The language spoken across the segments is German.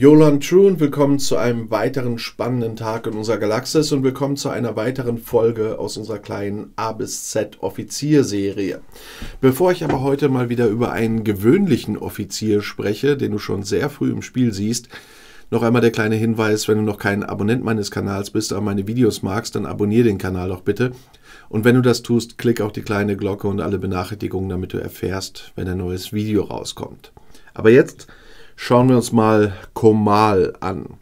Jolan True und willkommen zu einem weiteren spannenden Tag in unserer Galaxis und willkommen zu einer weiteren Folge aus unserer kleinen A bis Z Offizierserie. Bevor ich aber heute mal wieder über einen gewöhnlichen Offizier spreche, den du schon sehr früh im Spiel siehst, noch einmal der kleine Hinweis, wenn du noch kein Abonnent meines Kanals bist, aber meine Videos magst, dann abonniere den Kanal doch bitte. Und wenn du das tust, klick auch die kleine Glocke und alle Benachrichtigungen, damit du erfährst, wenn ein neues Video rauskommt. Aber jetzt Schauen wir uns mal Komal an.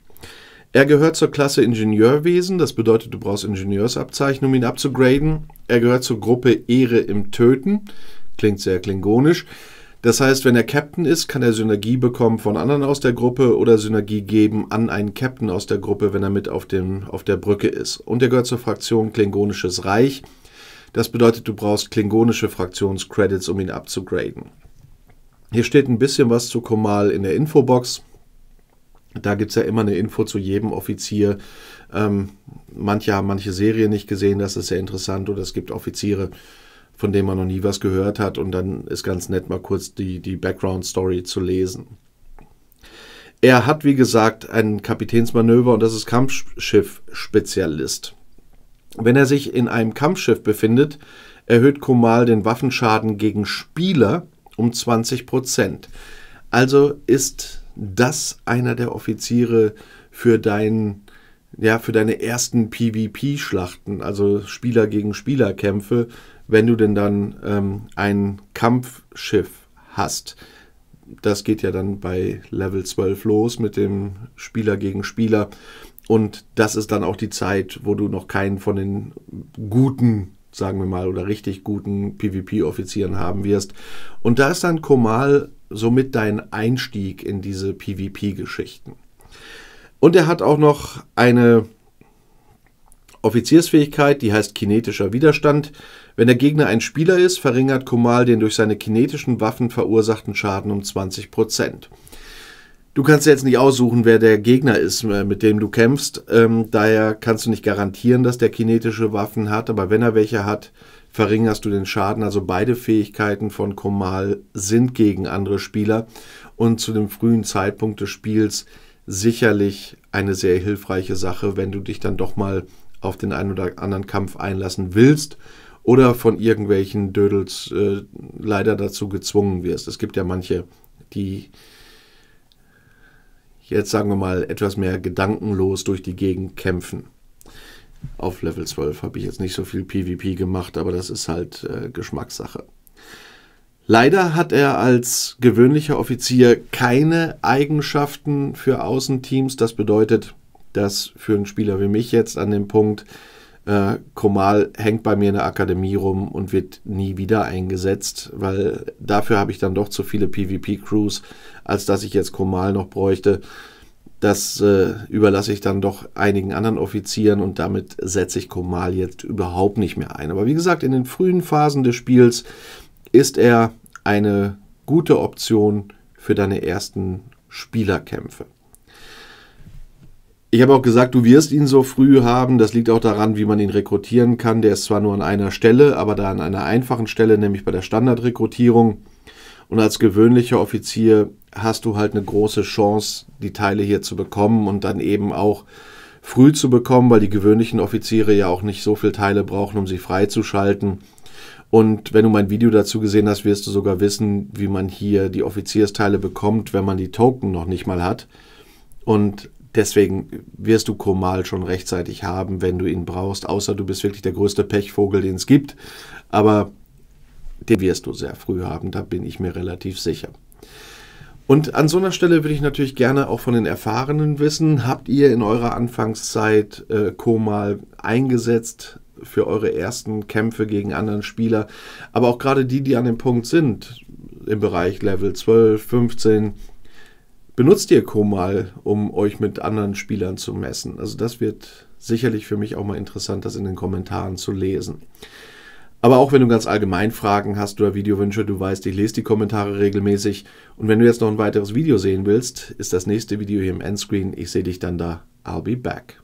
Er gehört zur Klasse Ingenieurwesen, das bedeutet, du brauchst Ingenieursabzeichen, um ihn abzugraden. Er gehört zur Gruppe Ehre im Töten, klingt sehr klingonisch. Das heißt, wenn er Captain ist, kann er Synergie bekommen von anderen aus der Gruppe oder Synergie geben an einen Captain aus der Gruppe, wenn er mit auf, dem, auf der Brücke ist. Und er gehört zur Fraktion Klingonisches Reich. Das bedeutet, du brauchst klingonische Fraktionscredits, um ihn abzugraden. Hier steht ein bisschen was zu Komal in der Infobox. Da gibt es ja immer eine Info zu jedem Offizier. Ähm, manche haben manche Serie nicht gesehen, das ist sehr interessant. Oder es gibt Offiziere, von denen man noch nie was gehört hat. Und dann ist ganz nett, mal kurz die, die Background-Story zu lesen. Er hat, wie gesagt, ein Kapitänsmanöver und das ist Kampfschiff-Spezialist. Wenn er sich in einem Kampfschiff befindet, erhöht Komal den Waffenschaden gegen Spieler um 20 Prozent. Also ist das einer der Offiziere für dein ja, für deine ersten PvP-Schlachten, also Spieler gegen Spieler-Kämpfe, wenn du denn dann ähm, ein Kampfschiff hast. Das geht ja dann bei Level 12 los mit dem Spieler gegen Spieler. Und das ist dann auch die Zeit, wo du noch keinen von den guten sagen wir mal, oder richtig guten PvP-Offizieren haben wirst. Und da ist dann Komal somit dein Einstieg in diese PvP-Geschichten. Und er hat auch noch eine Offiziersfähigkeit, die heißt kinetischer Widerstand. Wenn der Gegner ein Spieler ist, verringert Komal den durch seine kinetischen Waffen verursachten Schaden um 20 Prozent du kannst jetzt nicht aussuchen, wer der Gegner ist, äh, mit dem du kämpfst. Ähm, daher kannst du nicht garantieren, dass der kinetische Waffen hat, aber wenn er welche hat, verringerst du den Schaden. Also beide Fähigkeiten von Komal sind gegen andere Spieler und zu dem frühen Zeitpunkt des Spiels sicherlich eine sehr hilfreiche Sache, wenn du dich dann doch mal auf den einen oder anderen Kampf einlassen willst oder von irgendwelchen Dödels äh, leider dazu gezwungen wirst. Es gibt ja manche, die jetzt sagen wir mal etwas mehr gedankenlos durch die Gegend kämpfen. Auf Level 12 habe ich jetzt nicht so viel PvP gemacht, aber das ist halt äh, Geschmackssache. Leider hat er als gewöhnlicher Offizier keine Eigenschaften für Außenteams. Das bedeutet, dass für einen Spieler wie mich jetzt an dem Punkt äh, Komal hängt bei mir in der Akademie rum und wird nie wieder eingesetzt, weil dafür habe ich dann doch zu viele PvP-Crews, als dass ich jetzt Komal noch bräuchte. Das äh, überlasse ich dann doch einigen anderen Offizieren und damit setze ich Komal jetzt überhaupt nicht mehr ein. Aber wie gesagt, in den frühen Phasen des Spiels ist er eine gute Option für deine ersten Spielerkämpfe. Ich habe auch gesagt, du wirst ihn so früh haben. Das liegt auch daran, wie man ihn rekrutieren kann. Der ist zwar nur an einer Stelle, aber da an einer einfachen Stelle, nämlich bei der Standardrekrutierung. Und als gewöhnlicher Offizier hast du halt eine große Chance, die Teile hier zu bekommen und dann eben auch früh zu bekommen, weil die gewöhnlichen Offiziere ja auch nicht so viele Teile brauchen, um sie freizuschalten. Und wenn du mein Video dazu gesehen hast, wirst du sogar wissen, wie man hier die Offiziersteile bekommt, wenn man die Token noch nicht mal hat. Und Deswegen wirst du Komal schon rechtzeitig haben, wenn du ihn brauchst, außer du bist wirklich der größte Pechvogel, den es gibt. Aber den wirst du sehr früh haben, da bin ich mir relativ sicher. Und an so einer Stelle würde ich natürlich gerne auch von den Erfahrenen wissen, habt ihr in eurer Anfangszeit äh, Komal eingesetzt für eure ersten Kämpfe gegen anderen Spieler, aber auch gerade die, die an dem Punkt sind, im Bereich Level 12, 15, benutzt ihr Co um euch mit anderen Spielern zu messen? Also das wird sicherlich für mich auch mal interessant, das in den Kommentaren zu lesen. Aber auch wenn du ganz allgemein Fragen hast oder Videowünsche, du weißt, ich lese die Kommentare regelmäßig. Und wenn du jetzt noch ein weiteres Video sehen willst, ist das nächste Video hier im Endscreen. Ich sehe dich dann da. I'll be back.